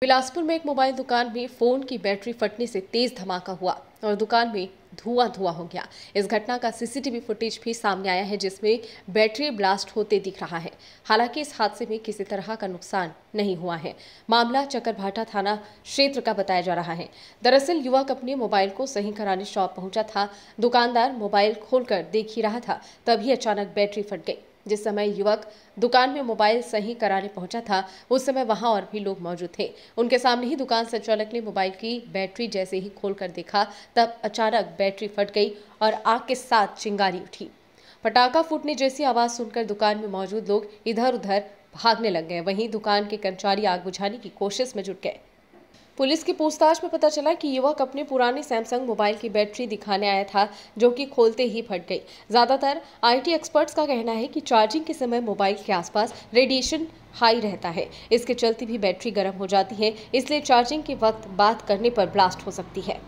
बिलासपुर में एक मोबाइल दुकान में फोन की बैटरी फटने से तेज धमाका हुआ और दुकान में धुआं धुआं हो गया इस घटना का सीसीटीवी फुटेज भी सामने आया है जिसमें बैटरी ब्लास्ट होते दिख रहा है हालांकि इस हादसे में किसी तरह का नुकसान नहीं हुआ है मामला चकरभाटा थाना क्षेत्र का बताया जा रहा है दरअसल युवक अपने मोबाइल को सही कराने शॉप पहुंचा था दुकानदार मोबाइल खोलकर देख ही रहा था तभी अचानक बैटरी फट गई जिस समय युवक दुकान में मोबाइल सही कराने पहुंचा था उस समय वहां और भी लोग मौजूद थे उनके सामने ही दुकान संचालक ने मोबाइल की बैटरी जैसे ही खोलकर देखा तब अचानक बैटरी फट गई और आग के साथ चिंगारी उठी पटाखा फूटने जैसी आवाज सुनकर दुकान में मौजूद लोग इधर उधर भागने लग गए वहीं दुकान के कर्मचारी आग बुझाने की कोशिश में जुट गए पुलिस की पूछताछ में पता चला कि युवक अपने पुराने सैमसंग मोबाइल की बैटरी दिखाने आया था जो कि खोलते ही फट गई ज़्यादातर आईटी एक्सपर्ट्स का कहना है कि चार्जिंग के समय मोबाइल के आसपास रेडिएशन हाई रहता है इसके चलते भी बैटरी गर्म हो जाती है इसलिए चार्जिंग के वक्त बात करने पर ब्लास्ट हो सकती है